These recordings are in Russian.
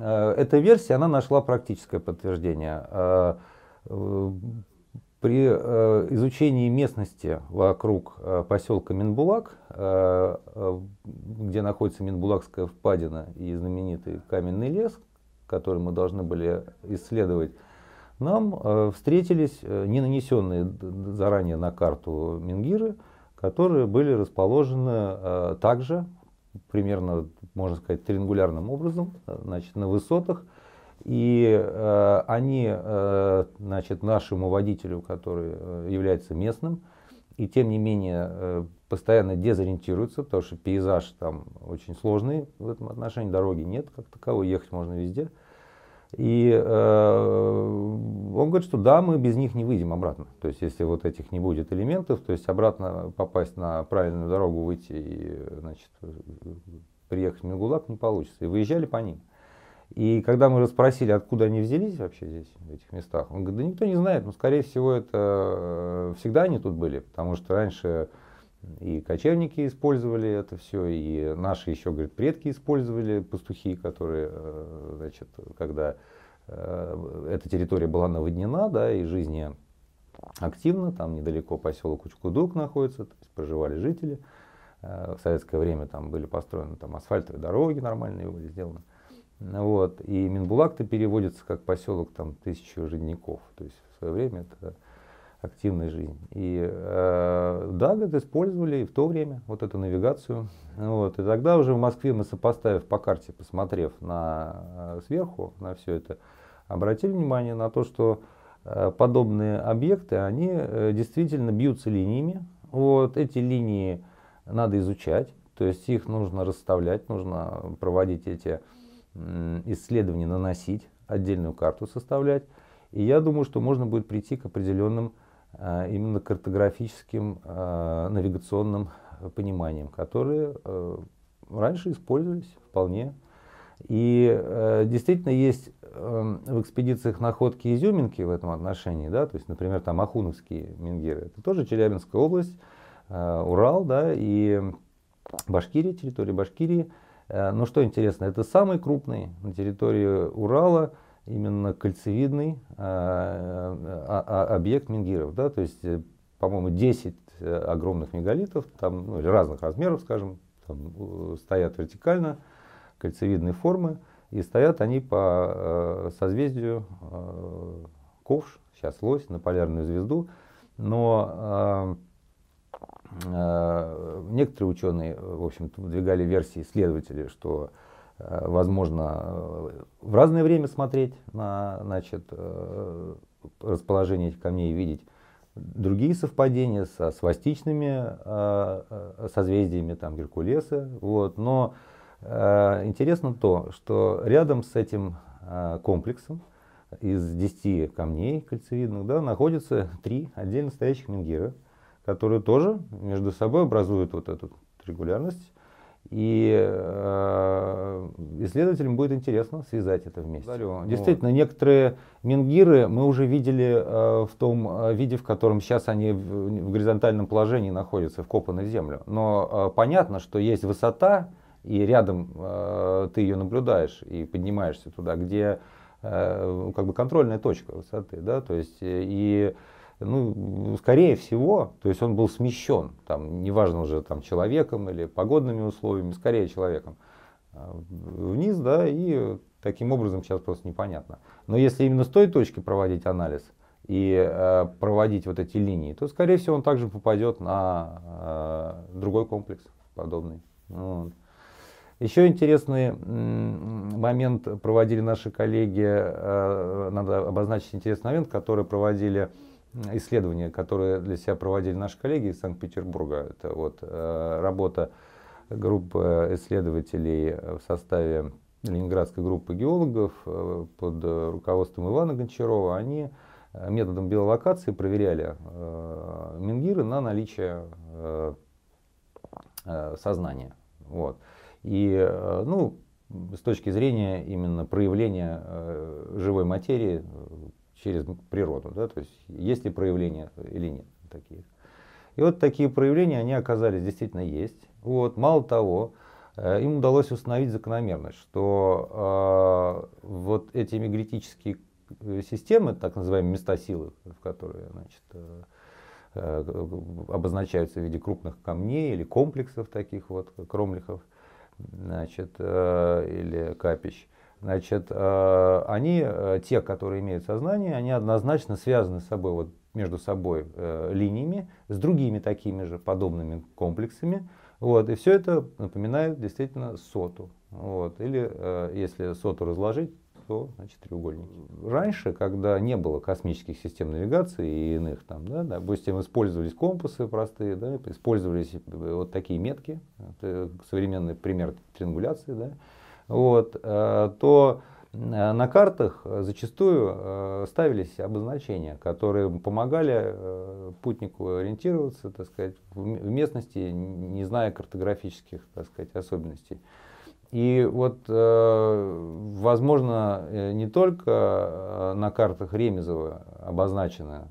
Э, эта версия она нашла практическое подтверждение. Э, э, при изучении местности вокруг поселка Минбулак, где находится Минбулакская впадина и знаменитый каменный лес, который мы должны были исследовать, нам встретились не нанесенные заранее на карту Мингиры, которые были расположены также примерно, можно сказать, триангулярным образом, значит, на высотах. И э, они, э, значит, нашему водителю, который э, является местным, и тем не менее э, постоянно дезориентируются, потому что пейзаж там очень сложный в этом отношении, дороги нет, как таковой, ехать можно везде. Э, и э, он говорит, что да, мы без них не выйдем обратно. То есть, если вот этих не будет элементов, то есть обратно попасть на правильную дорогу, выйти и значит, приехать в Мингулак не получится. И выезжали по ним. И когда мы расспросили, откуда они взялись вообще здесь, в этих местах, он говорит, да никто не знает, но, скорее всего, это э, всегда они тут были, потому что раньше и кочевники использовали это все, и наши еще, говорит, предки использовали пастухи, которые, э, значит, когда э, эта территория была наводнена, да, и жизнь не активна, там недалеко поселок Кучкудук находится, то есть проживали жители. Э, в советское время там были построены там, асфальтовые дороги нормальные были сделаны. Вот. И Минбулак-то переводится как поселок там тысячи жидников. То есть в свое время это активной жизни. И э, да, говорит, использовали и в то время вот эту навигацию. Вот. И тогда уже в Москве мы сопоставив по карте, посмотрев на э, сверху на все это, обратили внимание на то, что э, подобные объекты, они э, действительно бьются линиями. Вот эти линии надо изучать, то есть их нужно расставлять, нужно проводить эти э, исследования, наносить, отдельную карту составлять. И я думаю, что можно будет прийти к определенным а, именно картографическим а, навигационным э, пониманием, которые э, раньше использовались вполне. И э, действительно есть э, в экспедициях находки изюминки в этом отношении, да, то есть, например, там Ахуновские менгиры, это тоже Челябинская область, э, Урал, да, и Башкирия, территория Башкирии. Э, но что интересно, это самый крупный на территории Урала именно кольцевидный а, а, а, объект Менгиров. Да? То есть, э, по-моему, 10 э, огромных мегалитов, там, ну, или разных размеров, скажем, там, стоят вертикально, кольцевидной формы, и стоят они по э, созвездию Ковш, сейчас Лось, на полярную звезду. Но некоторые ученые, в общем-то, выдвигали версии исследователей, что Э, возможно, э, в разное время смотреть на значит, э, расположение этих камней и видеть другие совпадения со свастичными созвездиями там, Геркулеса. Вот. Но интересно то, что рядом с этим комплексом из 10 камней кольцевидных да, находятся три отдельно стоящих менгира, которые тоже между собой образуют вот эту регулярность и э, исследователям будет интересно связать это вместе. Говорю, Действительно, вот. некоторые менгиры мы уже видели э, в том э, виде, в котором сейчас они в, в горизонтальном положении находятся, вкопаны в землю. Но э, понятно, что есть высота, и рядом э, ты ее наблюдаешь и поднимаешься туда, где э, как бы контрольная точка высоты, да, то есть э, и ну, скорее всего, то есть он был смещен, там, неважно уже там человеком или погодными условиями, скорее человеком, а, вниз, да, и таким образом сейчас просто непонятно. Но если именно с той точки проводить анализ и э, проводить вот эти линии, то, скорее всего, он также попадет на э, другой комплекс подобный. Вот. Еще интересный момент проводили наши коллеги, э, надо обозначить интересный момент, который проводили исследование, которое для себя проводили наши коллеги из Санкт-Петербурга. Это вот э, работа группы исследователей в составе Ленинградской группы геологов э, под руководством Ивана Гончарова. Они э, методом биолокации проверяли менгиры на наличие сознания. Вот. И, ну, с точки зрения именно проявления живой материи, через природу, да, то есть есть ли проявления или нет такие. И вот такие проявления, они оказались действительно есть. Вот, мало того, э, им удалось установить закономерность, что э, вот эти мигритические э, системы, так называемые места силы, в которые значит, э, э, обозначаются в виде крупных камней или комплексов таких вот, кромлихов значит, э, или капищ, Значит, э, они, э, те, которые имеют сознание, они однозначно связаны с собой, вот между собой э, линиями, с другими такими же подобными комплексами. Вот, и все это напоминает действительно соту. Вот, или если соту разложить, то значит треугольники. Раньше, когда не было космических систем навигации и иных, там, да, допустим, использовались компасы простые, да, использовались вот такие метки, это современный пример триангуляции, да, вот, э, то э, на картах зачастую э, ставились обозначения, которые помогали путнику ориентироваться, так сказать, в местности, не зная картографических, так сказать, особенностей. И вот, возможно, не только на картах Ремезова обозначены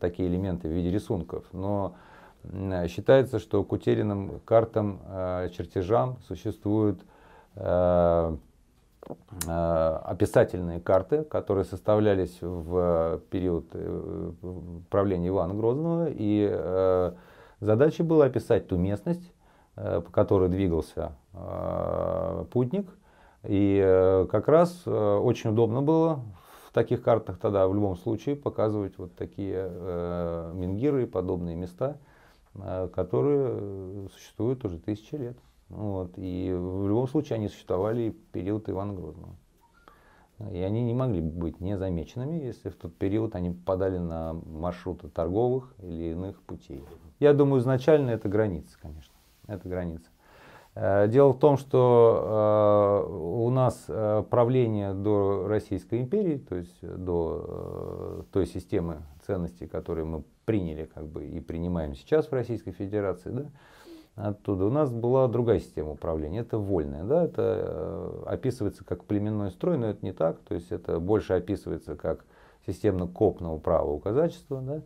такие элементы в виде рисунков, но считается, что к утерянным картам, чертежам существуют Э, э, описательные карты, которые составлялись в э, период правления Ивана Грозного. И задача была описать ту местность, по которой двигался путник. И как раз очень удобно было в таких картах тогда в любом случае показывать вот такие мингиры и подобные места, которые существуют уже тысячи лет. Вот. И в любом случае они существовали в период Ивана Грозного. И они не могли быть незамеченными, если в тот период они попадали на маршруты торговых или иных путей. Я думаю, изначально это граница, конечно. Это граница. Э, дело в том, что э, у нас э, правление до Российской империи, то есть до той системы ценностей, которые мы приняли как бы, и принимаем сейчас в Российской Федерации, да, оттуда. У нас была другая система управления, это вольная, да, это э, описывается как племенной строй, но это не так, то есть это больше описывается как системно-копного права у да,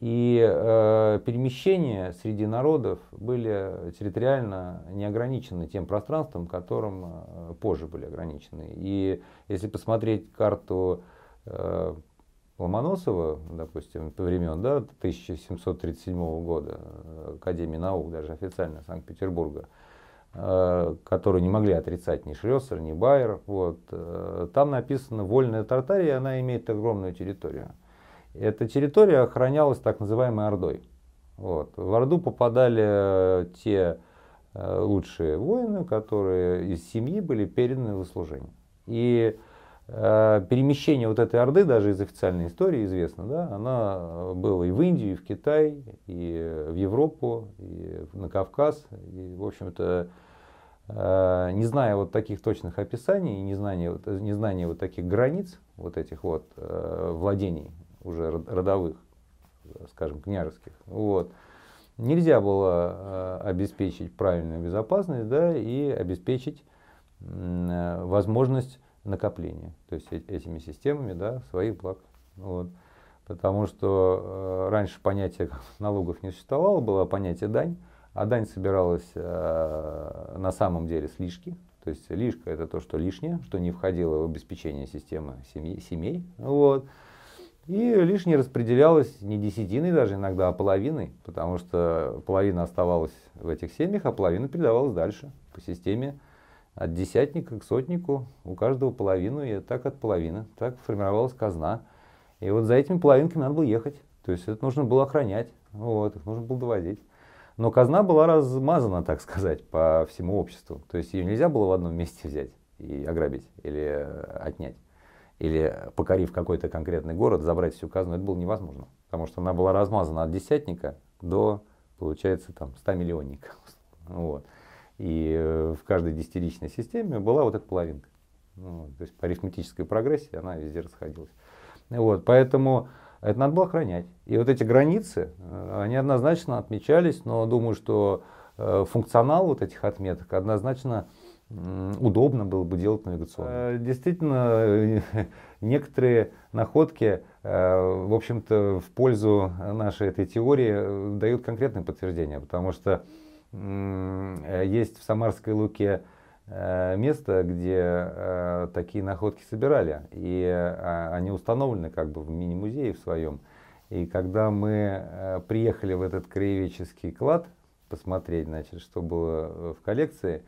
и э, перемещения среди народов были территориально не ограничены тем пространством, которым э, позже были ограничены. И если посмотреть карту э, Ломоносова, допустим, времен да, 1737 года, э, Академии наук даже официально Санкт-Петербурга, э, которые не могли отрицать ни Шрёсер, ни Байер. Вот. Э, там написано «Вольная Тартария», она имеет огромную территорию. Эта территория охранялась так называемой Ордой. Вот. В Орду попадали те лучшие воины, которые из семьи были переданы в служение. И Э, перемещение вот этой орды, даже из официальной истории известно, да, она э, была и в Индию, и в Китай, и э, в Европу, и на Кавказ. И, в общем-то, не зная вот таких точных описаний, не знания, не знания вот таких границ, вот этих вот владений уже родовых, скажем, княжеских, вот, нельзя было обеспечить правильную безопасность, да, и обеспечить возможность накопления, то есть э, этими системами да, своих благ. Вот. Потому что э, раньше понятие налогов не существовало, было понятие дань, а дань собиралась э, на самом деле с лишки. То есть лишка это то, что лишнее, что не входило в обеспечение системы семьи, семей. Вот. И лишнее распределялось не десятиной даже иногда, а половиной, потому что половина оставалась в этих семьях, а половина передавалась дальше по системе от десятника к сотнику, у каждого половину, и так от половины. Так формировалась казна. И вот за этими половинками надо было ехать. То есть это нужно было охранять, вот, их нужно было доводить. Но казна была размазана, так сказать, по всему обществу. То есть ее нельзя было в одном месте взять и ограбить, или отнять. Или, покорив какой-то конкретный город, забрать всю казну. Это было невозможно. Потому что она была размазана от десятника до, получается, там, ста миллионника. Вот. И э, в каждой десятиличной системе была вот эта половинка. Ну, то есть по арифметической прогрессии она везде расходилась. Вот, поэтому это надо было охранять. И вот эти границы, э, они однозначно отмечались, но думаю, что э, функционал вот этих отметок однозначно удобно было бы делать навигационно. Действительно, некоторые находки, в общем-то, в пользу нашей этой теории дают конкретное подтверждение, потому что Э, есть в Самарской Луке э, место, где э, такие находки собирали, и они установлены как бы в мини-музее в своем. И когда мы приехали в этот краеведческий клад посмотреть, значит, что было в коллекции,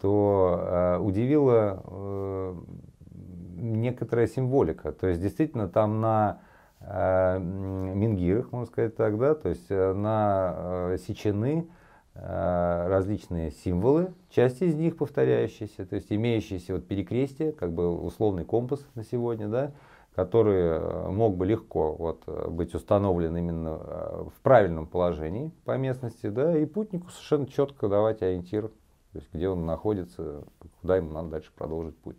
то удивило некоторая символика. То есть действительно там на мингирах, можно сказать так, да, то есть на сечены Э, различные символы, часть из них повторяющиеся, то есть имеющиеся вот перекрестие, как бы условный компас на сегодня, да, который э, мог бы легко вот, э, быть установлен именно в правильном положении по местности, да, и путнику совершенно четко давать ориентир, то есть где он находится, куда ему надо дальше продолжить путь.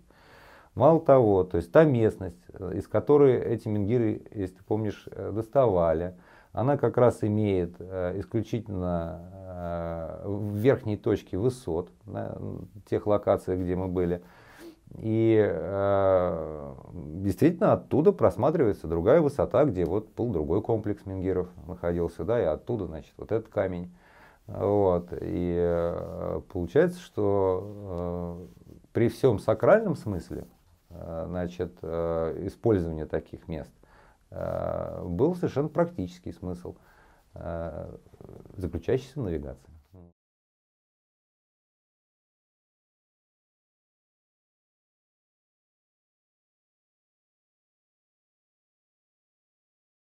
Мало того, то есть та местность, из которой эти менгиры, если ты помнишь, доставали – она как раз имеет э, исключительно э, в верхней точке высот, на тех локациях, где мы были. И э, действительно оттуда просматривается другая высота, где вот был другой комплекс мингиров находился, да, и оттуда, значит, вот этот камень. Вот. И э, получается, что э, при всем сакральном смысле, э, значит, э, использование таких мест, Э, был совершенно практический смысл, э, заключающийся в навигации.